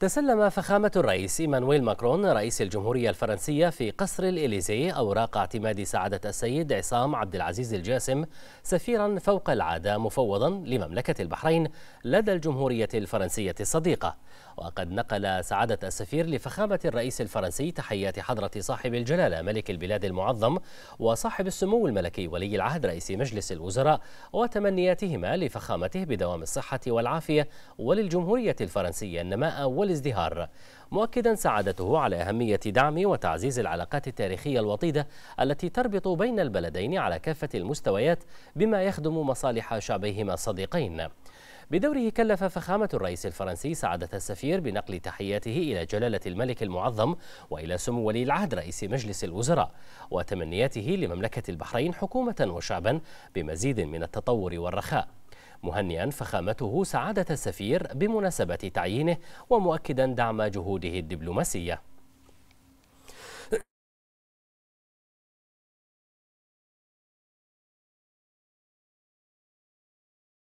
تسلم فخامة الرئيس إيمانويل ماكرون رئيس الجمهورية الفرنسية في قصر الإليزي أوراق اعتماد سعادة السيد عصام عبد العزيز الجاسم سفيرا فوق العادة مفوضا لمملكة البحرين لدى الجمهورية الفرنسية الصديقة وقد نقل سعادة السفير لفخامة الرئيس الفرنسي تحيات حضرة صاحب الجلالة ملك البلاد المعظم وصاحب السمو الملكي ولي العهد رئيس مجلس الوزراء وتمنياتهما لفخامته بدوام الصحة والعافية وللجمهورية الفرنسية النماء وال والازدهار مؤكدا سعادته على أهمية دعم وتعزيز العلاقات التاريخية الوطيدة التي تربط بين البلدين على كافة المستويات بما يخدم مصالح شعبيهما الصديقين بدوره كلف فخامة الرئيس الفرنسي سعادة السفير بنقل تحياته إلى جلالة الملك المعظم وإلى سمو ولي العهد رئيس مجلس الوزراء وتمنياته لمملكة البحرين حكومة وشعبا بمزيد من التطور والرخاء مهنيا فخامته سعادة السفير بمناسبة تعيينه ومؤكدا دعم جهوده الدبلوماسية